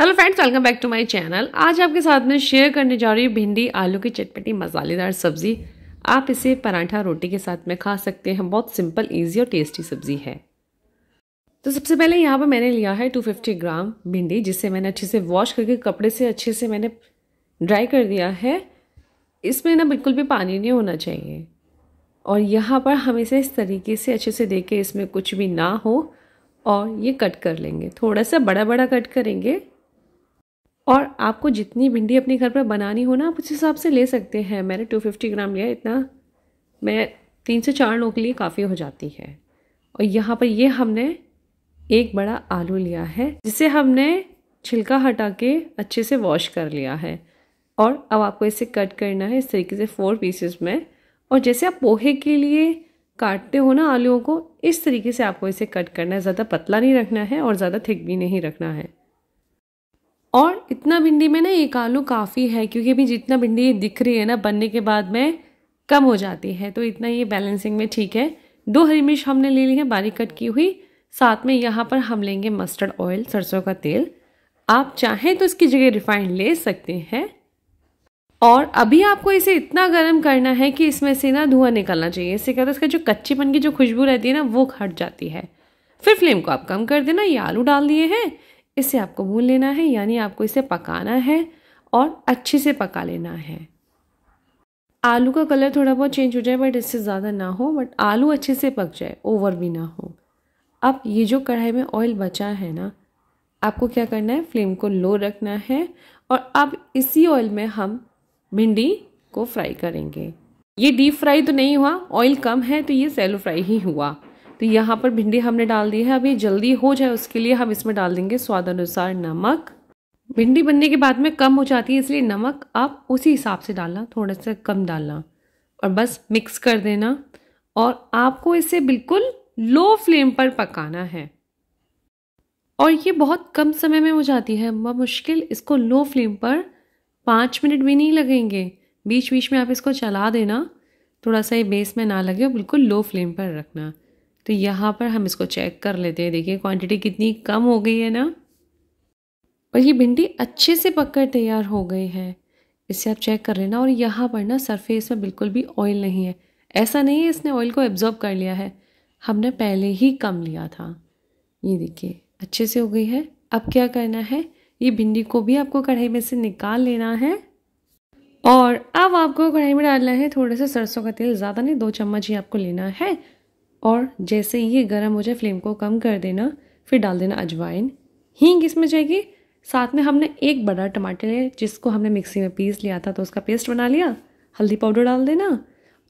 hello friends welcome back to my channel आज आपके साथ में शेयर करने जा रही हूँ भिंडी आलू की चटपटी मसालेदार सब्ज़ी आप इसे पराठा रोटी के साथ में खा सकते हैं बहुत सिंपल इजी और टेस्टी सब्ज़ी है तो सबसे पहले यहाँ पर मैंने लिया है 250 ग्राम भिंडी जिसे मैंने अच्छे से वॉश करके कपड़े से अच्छे से मैंने ड्राई कर दिया है इसमें ना बिल्कुल भी पानी नहीं होना चाहिए और यहाँ पर हम इसे इस तरीके से अच्छे से देख के इसमें कुछ भी ना हो और ये कट कर लेंगे थोड़ा सा बड़ा बड़ा कट करेंगे और आपको जितनी भिंडी अपने घर पर बनानी हो ना आप उस हिसाब से ले सकते हैं मैंने 250 ग्राम लिया इतना मैं तीन से चार लोगों के लिए काफ़ी हो जाती है और यहाँ पर ये हमने एक बड़ा आलू लिया है जिसे हमने छिलका हटा के अच्छे से वॉश कर लिया है और अब आपको इसे कट करना है इस तरीके से फोर पीसेस में और जैसे आप पोहे के लिए काटते हो ना आलूओं को इस तरीके से आपको इसे कट करना है ज़्यादा पतला नहीं रखना है और ज़्यादा थिक भी नहीं रखना है और इतना भिंडी में ना एक आलू काफ़ी है क्योंकि अभी जितना भिंडी दिख रही है ना बनने के बाद में कम हो जाती है तो इतना ये बैलेंसिंग में ठीक है दो हरी मिर्च हमने ले ली है बारीक कट की हुई साथ में यहाँ पर हम लेंगे मस्टर्ड ऑयल सरसों का तेल आप चाहें तो इसकी जगह रिफाइंड ले सकते हैं और अभी आपको इसे इतना गर्म करना है कि इसमें से ना धुआं निकलना चाहिए इससे क्या होता है इसका जो कच्चेपन की जो खुशबू रहती है ना वो हट जाती है फिर फ्लेम को आप कम कर देना ये आलू डाल दिए हैं इसे आपको भून लेना है यानी आपको इसे पकाना है और अच्छे से पका लेना है आलू का कलर थोड़ा बहुत चेंज हो जाए बट इससे ज़्यादा ना हो बट आलू अच्छे से पक जाए ओवर भी ना हो अब ये जो कढ़ाई में ऑयल बचा है ना आपको क्या करना है फ्लेम को लो रखना है और अब इसी ऑयल में हम भिंडी को फ्राई करेंगे ये डीप फ्राई तो नहीं हुआ ऑयल कम है तो ये सेलो फ्राई ही हुआ तो यहाँ पर भिंडी हमने डाल दी है अभी जल्दी हो जाए उसके लिए हम इसमें डाल देंगे स्वाद अनुसार नमक भिंडी बनने के बाद में कम हो जाती है इसलिए नमक आप उसी हिसाब से डालना थोड़ा सा कम डालना और बस मिक्स कर देना और आपको इसे बिल्कुल लो फ्लेम पर पकाना है और ये बहुत कम समय में हो जाती है मुश्किल इसको लो फ्लेम पर पाँच मिनट भी नहीं लगेंगे बीच बीच में आप इसको चला देना थोड़ा सा ये बेस में ना लगे और बिल्कुल लो फ्लेम पर रखना तो यहाँ पर हम इसको चेक कर लेते हैं देखिए क्वांटिटी कितनी कम हो गई है ना और ये भिंडी अच्छे से पककर तैयार हो गई है इसे आप चेक कर लेना और यहाँ पर ना सरफेस में बिल्कुल भी ऑयल नहीं है ऐसा नहीं है इसने ऑयल को एब्जॉर्ब कर लिया है हमने पहले ही कम लिया था ये देखिए अच्छे से हो गई है अब क्या करना है ये भिंडी को भी आपको कढ़ाई में से निकाल लेना है और अब आपको कढ़ाई में डालना है थोड़े से सरसों का तेल ज़्यादा नहीं दो चम्मच ही आपको लेना है और जैसे ये गर्म हो जाए फ्लेम को कम कर देना फिर डाल देना अजवाइन हींग इसमें जाएगी साथ में हमने एक बड़ा टमाटर लिया जिसको हमने मिक्सी में पीस लिया था तो उसका पेस्ट बना लिया हल्दी पाउडर डाल देना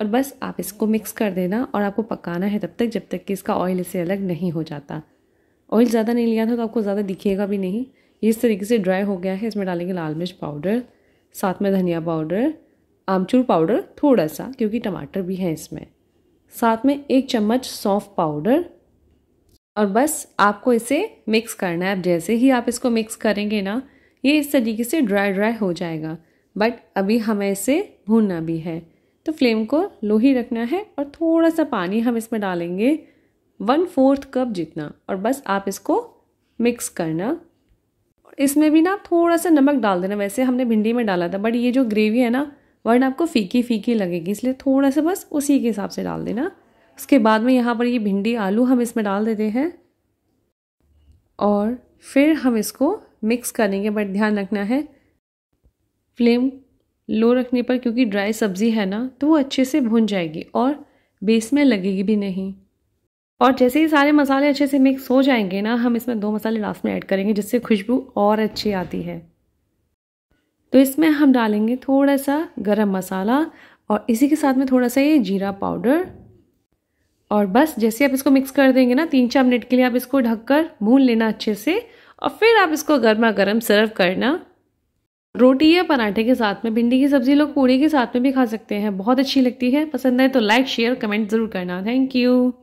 और बस आप इसको मिक्स कर देना और आपको पकाना है तब तक जब तक कि इसका ऑयल इससे अलग नहीं हो जाता ऑयल ज़्यादा नहीं लिया था तो आपको ज़्यादा दिखेगा भी नहीं ये इस तरीके से ड्राई हो गया है इसमें डालेंगे लाल मिर्च पाउडर साथ में धनिया पाउडर आमचूर पाउडर थोड़ा सा क्योंकि टमाटर भी हैं इसमें साथ में एक चम्मच सौंफ पाउडर और बस आपको इसे मिक्स करना है अब जैसे ही आप इसको मिक्स करेंगे ना ये इस तरीके से ड्राई ड्राई हो जाएगा बट अभी हमें इसे भूनना भी है तो फ्लेम को लो ही रखना है और थोड़ा सा पानी हम इसमें डालेंगे वन फोर्थ कप जितना और बस आप इसको मिक्स करना इसमें भी ना थोड़ा सा नमक डाल देना वैसे हमने भिंडी में डाला था बट ये जो ग्रेवी है ना वरना आपको फीकी फीकी लगेगी इसलिए थोड़ा सा बस उसी के हिसाब से डाल देना उसके बाद में यहाँ पर ये भिंडी आलू हम इसमें डाल देते हैं और फिर हम इसको मिक्स करेंगे बट ध्यान रखना है फ्लेम लो रखने पर क्योंकि ड्राई सब्ज़ी है ना तो वो अच्छे से भुन जाएगी और बेस में लगेगी भी नहीं और जैसे ही सारे मसाले अच्छे से मिक्स हो जाएंगे ना हम इसमें दो मसाले लास्ट में ऐड करेंगे जिससे खुशबू और अच्छी आती है तो इसमें हम डालेंगे थोड़ा सा गरम मसाला और इसी के साथ में थोड़ा सा ये जीरा पाउडर और बस जैसे आप इसको मिक्स कर देंगे ना तीन चार मिनट के लिए आप इसको ढककर भून लेना अच्छे से और फिर आप इसको गर्मा गर्म सर्व करना रोटी या पराठे के साथ में भिंडी की सब्जी लोग पूड़ी के साथ में भी खा सकते हैं बहुत अच्छी लगती है पसंद आए तो लाइक शेयर कमेंट ज़रूर करना थैंक यू